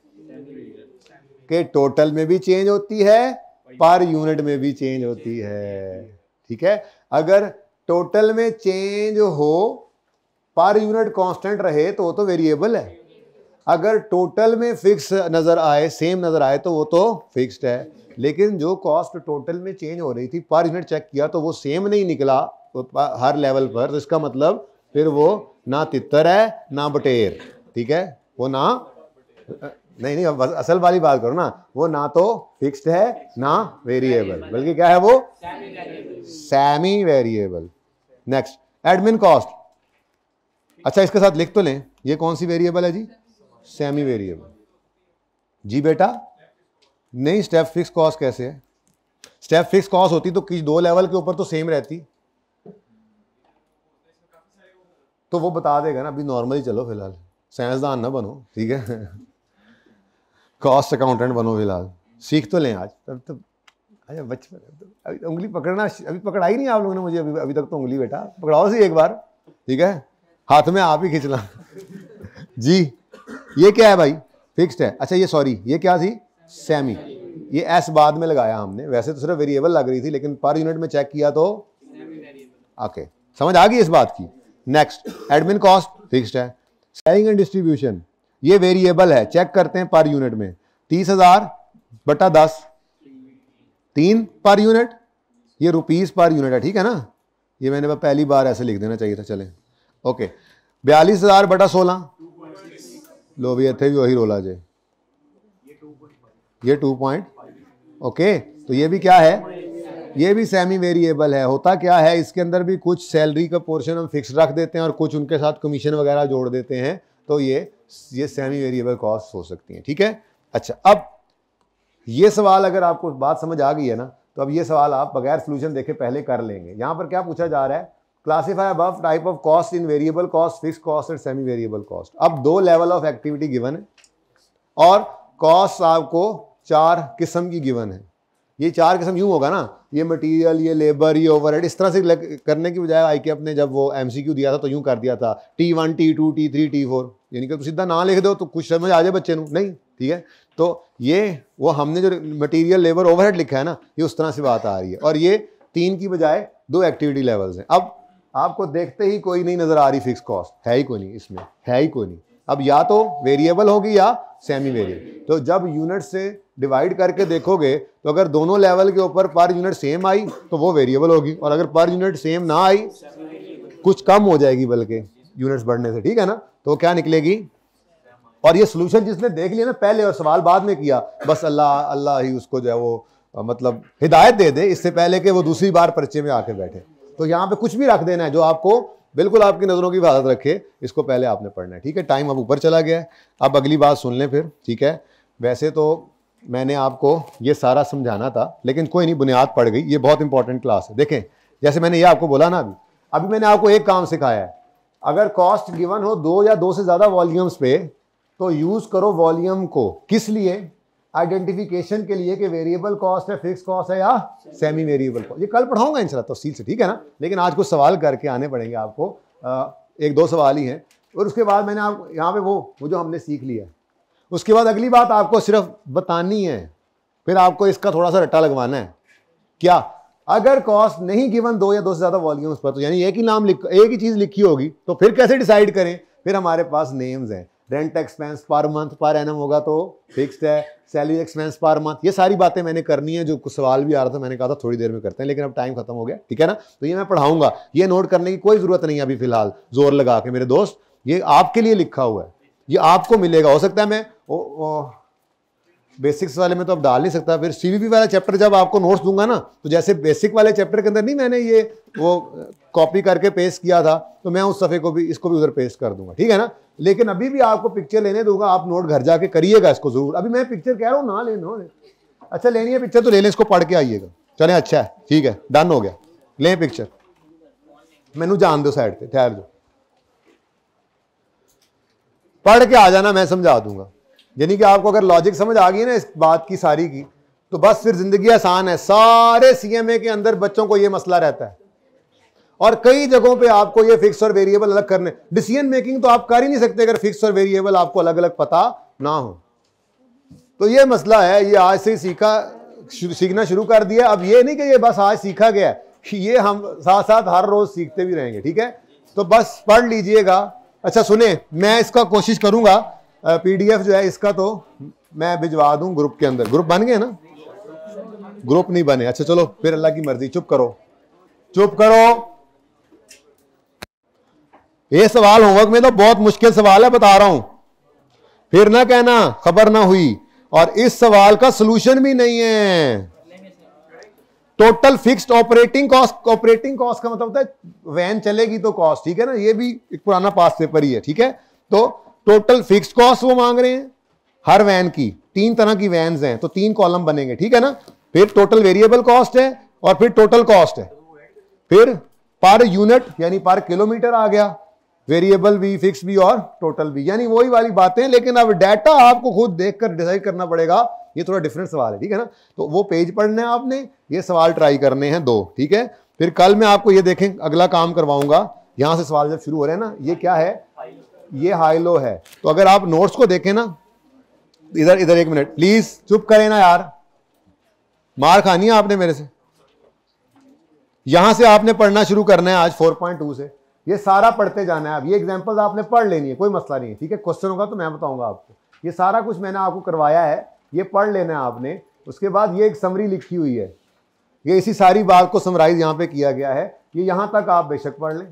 कि टोटल में भी चेंज होती है पर यूनिट में भी चेंज होती है ठीक है अगर टोटल में चेंज हो पर यूनिट कांस्टेंट रहे तो वो तो वेरिएबल है अगर टोटल में फिक्स नज़र आए सेम नज़र आए तो वो तो फिक्स्ड है लेकिन जो कॉस्ट टोटल में चेंज हो रही थी पर यूनिट चेक किया तो वो सेम नहीं निकला हर लेवल पर तो इसका मतलब फिर वो ना तितर है ना बटेर ठीक है वो ना नहीं नहीं असल वाली बात करो ना वो ना तो फिक्स्ड है ना वेरिएबल बल्कि क्या है वो semi variable next admin cost अच्छा इसके साथ लिख तो लें ये कौन सी वेरिएबल है जी सेमी वेरिएबल जी बेटा नहीं स्टेप फिक्स कॉस कैसे है स्टेप फिक्स कॉस होती तो किस दो लेवल के ऊपर तो सेम रहती तो वो बता देगा ना अभी नॉर्मली चलो फिलहाल साइंसदान ना बनो ठीक है कॉस्ट अकाउंटेंट बनो फिलहाल सीख तो लें आज तब तो अच्छा बचपन अभी तो उंगली पकड़ना अभी पकड़ाई नहीं आप लोगों ने मुझे अभी अभी तक तो उंगली बेटा पकड़ाओ सी एक बार ठीक है हाथ में आप ही खींचना जी ये क्या है भाई फिक्स्ड है अच्छा ये सॉरी ये क्या थी सेमी ये एस बाद में लगाया हमने वैसे तो सिर्फ वेरिएबल लग रही थी लेकिन पर यूनिट में चेक किया तो ओके समझ आ गई इस बात की नेक्स्ट एडमिन कॉस्ट फिक्स्ड है सेलिंग एंड डिस्ट्रीब्यूशन ये वेरिएबल है चेक करते हैं पर यूनिट में तीस हजार बटा दस तीन पर यूनिट ये रुपीस पर यूनिट है ठीक है ना ये मैंने पहली बार ऐसे लिख देना चाहिए था चले ओके बयालीस हजार बटा सोलह लो भी थे भी वही रोला जे ये टू पॉइंट ओके तो ये भी क्या है ये भी सेमी वेरिएबल है होता क्या है इसके अंदर भी कुछ सैलरी का पोर्शन हम फिक्स रख देते हैं और कुछ उनके साथ कमीशन वगैरह जोड़ देते हैं तो ये ये सेमी वेरिएबल कॉस्ट हो सकती है ठीक है अच्छा अब ये सवाल अगर आपको बात समझ आ गई है ना तो अब ये सवाल आप बगैर सोल्यूशन देखे पहले कर लेंगे यहाँ पर क्या पूछा जा रहा है classify above type of cost in variable cost fix cost and semi variable cost अब दो लेवल ऑफ एक्टिविटी गिवन है और कॉस्ट आपको चार किस्म की गिवन है ये चार किस्म यूँ होगा ना ये मटेरियल ये लेबर ये ओवर इस तरह से करने की बजाय आई के अपने जब वो एम दिया था तो यूँ कर दिया था T one T two T three T four यानी कि तो सीधा ना लिख दो तो कुछ समझ आ जाए बच्चे को नहीं ठीक है तो ये वो हमने जो मटेरियल लेबर ओवरहेड लिखा है ना ये उस तरह से बात आ रही है और ये तीन की बजाय दो एक्टिविटी लेवल्स हैं अब आपको देखते ही कोई नहीं नज़र आ रही फिक्स कॉस्ट है ही कोई नहीं इसमें है ही कोई नहीं अब या तो वेरिएबल होगी या सेमी वेरिएबल तो जब यूनिट से डिवाइड करके देखोगे तो अगर दोनों लेवल के ऊपर पर यूनिट सेम आई तो वो वेरिएबल होगी और अगर पर यूनिट सेम ना आई कुछ कम हो जाएगी बल्कि यूनिट्स बढ़ने से ठीक है ना तो क्या निकलेगी और ये सोल्यूशन जिसने देख लिया ना पहले और सवाल बाद में किया बस अल्लाह अल्लाह ही उसको जो है वो मतलब हिदायत दे दे इससे पहले कि वो दूसरी बार पर्चे में आके बैठे तो यहाँ पे कुछ भी रख देना है जो आपको बिल्कुल आपकी नज़रों की हिफाजत रखे इसको पहले आपने पढ़ना है ठीक है टाइम अब ऊपर चला गया है अब अगली बात सुन लें फिर ठीक है वैसे तो मैंने आपको ये सारा समझाना था लेकिन कोई नहीं बुनियाद पड़ गई ये बहुत इंपॉर्टेंट क्लास है देखें जैसे मैंने ये आपको बोला ना अभी अभी मैंने आपको एक काम सिखाया है अगर कॉस्ट गिवन हो दो या दो से ज़्यादा वॉल्यूम्स पे तो यूज़ करो वॉल्यूम को किस लिए आइडेंटिफिकेशन के लिए कि वेरिएबल कॉस्ट है फिक्स कॉस्ट है या सेमी वेरिएबल कॉस्ट ये कल पढ़ाऊंगा इन तफसील से ठीक है ना लेकिन आज कुछ सवाल करके आने पड़ेंगे आपको एक दो सवाल ही हैं और उसके बाद मैंने आप यहाँ पे वो वो जो हमने सीख लिया उसके बाद अगली बात आपको सिर्फ बतानी है फिर आपको इसका थोड़ा सा रट्टा लगवाना है क्या अगर कॉस्ट नहीं गिवन दो या दो से ज़्यादा वॉल्यूम्स पर तो यानी एक ही नाम लिख एक ही चीज़ लिखी होगी तो फिर कैसे डिसाइड करें फिर हमारे पास नेम्स हैं rent expense per month per an होगा तो फिक्स्ड है सैलरी एक्सपेंस पर मंथ ये सारी बातें मैंने करनी है जो कुछ सवाल भी आ रहा था मैंने कहा था थोड़ी देर में करते हैं लेकिन अब टाइम खत्म हो गया ठीक है ना तो ये मैं पढ़ाऊंगा ये नोट करने की कोई ज़रूरत नहीं है अभी फिलहाल जोर लगा के मेरे दोस्त ये आपके लिए लिखा हुआ है ये आपको मिलेगा हो सकता है मैं ओ, ओ, बेसिक्स वाले में तो आप डाल नहीं सकता फिर सीवीपी वाला चैप्टर जब आपको नोट्स दूंगा ना तो जैसे बेसिक वाले चैप्टर के अंदर नहीं मैंने ये वो कॉपी करके पेस्ट किया था तो मैं उस सफ़े को भी इसको भी उधर पेस्ट कर दूंगा ठीक है ना लेकिन अभी भी आपको पिक्चर लेने दूंगा आप नोट घर जाके करिएगा इसको ज़रूर अभी मैं पिक्चर कह रहा हूँ ना लेना ले। अच्छा लेनी है पिक्चर तो ले लें इसको पढ़ के आइएगा चले अच्छा है ठीक है डन हो गया ले पिक्चर मैं जान दो साइड पर ठहर दो पढ़ के आ जाना मैं समझा दूंगा यानी कि आपको अगर लॉजिक समझ आ गई ना इस बात की सारी की तो बस फिर ज़िंदगी आसान है सारे सीएमए के अंदर बच्चों को यह मसला रहता है और कई जगहों पे आपको ये फिक्स और वेरिएबल अलग करने डिसीजन मेकिंग तो आप कर ही नहीं सकते अगर फिक्स और वेरिएबल आपको अलग अलग पता ना हो तो ये मसला है ये आज से सीखा सीखना शुरू कर दिया अब ये नहीं कि ये बस आज सीखा गया है ये हम साथ साथ हर रोज़ सीखते भी रहेंगे ठीक है तो बस पढ़ लीजिएगा अच्छा सुने मैं इसका कोशिश करूंगा पीडीएफ जो है इसका तो मैं भिजवा दूं ग्रुप के अंदर ग्रुप बन गए ना ग्रुप नहीं बने अच्छा चलो फिर अल्लाह की मर्जी चुप करो चुप करो ये सवाल होमवर्क में तो बहुत मुश्किल सवाल है बता रहा हूं फिर ना कहना खबर ना हुई और इस सवाल का सोल्यूशन भी नहीं है total fixed operating cost operating cost का मतलब होता है वैन चलेगी तो कॉस्ट ठीक है ना ये भी एक पुराना पास पेपर ही है ठीक है तो टोटल फिक्स कॉस्ट वो मांग रहे हैं हर वैन की तीन तरह की वैन हैं तो तीन कॉलम बनेंगे ठीक है ना फिर टोटल वेरिएबल कॉस्ट है और फिर टोटल कॉस्ट है फिर पर यूनिट यानी पर किलोमीटर आ गया वेरिएबल भी फिक्स भी और टोटल भी यानी वही वाली बातें लेकिन अब डाटा आपको खुद देखकर डिसाइड करना पड़ेगा ये थोड़ा डिफरेंट सवाल है ठीक है ना तो वो पेज पढ़ने हैं आपने ये सवाल ट्राई करने हैं दो ठीक है फिर कल मैं आपको ये देखें अगला काम करवाऊंगा यहां से सवाल जब शुरू हो रहे हैं ना ये क्या है ये हाई लो है तो अगर आप नोट्स को देखें ना इधर इधर एक मिनट प्लीज चुप करें ना यार मार खानी है आपने मेरे से यहां से आपने पढ़ना शुरू करना है आज 4.2 से ये सारा पढ़ते जाना है अब ये एग्जाम्पल आपने पढ़ लेनी है कोई मसला नहीं है ठीक है क्वेश्चन होगा तो मैं बताऊंगा आपको ये सारा कुछ मैंने आपको करवाया है ये पढ़ लेना है आपने उसके बाद ये एक समरी लिखी हुई है ये इसी सारी बात को समराइज यहाँ पे किया गया है ये यहाँ तक आप बेशक पढ़ लें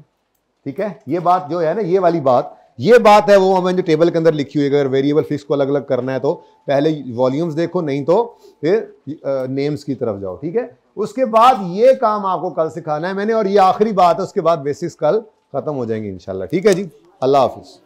ठीक है ये बात जो है ना ये वाली बात ये बात है वो हमें जो टेबल के अंदर लिखी हुई है अगर वेरिएबल फिक्स को अलग अलग करना है तो पहले वॉल्यूम्स देखो नहीं तो फिर नेम्स की तरफ जाओ ठीक है उसके बाद ये काम आपको कल सिखाना है मैंने और ये आखिरी बात है उसके बाद बेसिक्स कल खत्म हो जाएंगे इनशाला ठीक है जी अल्लाह हाफिज़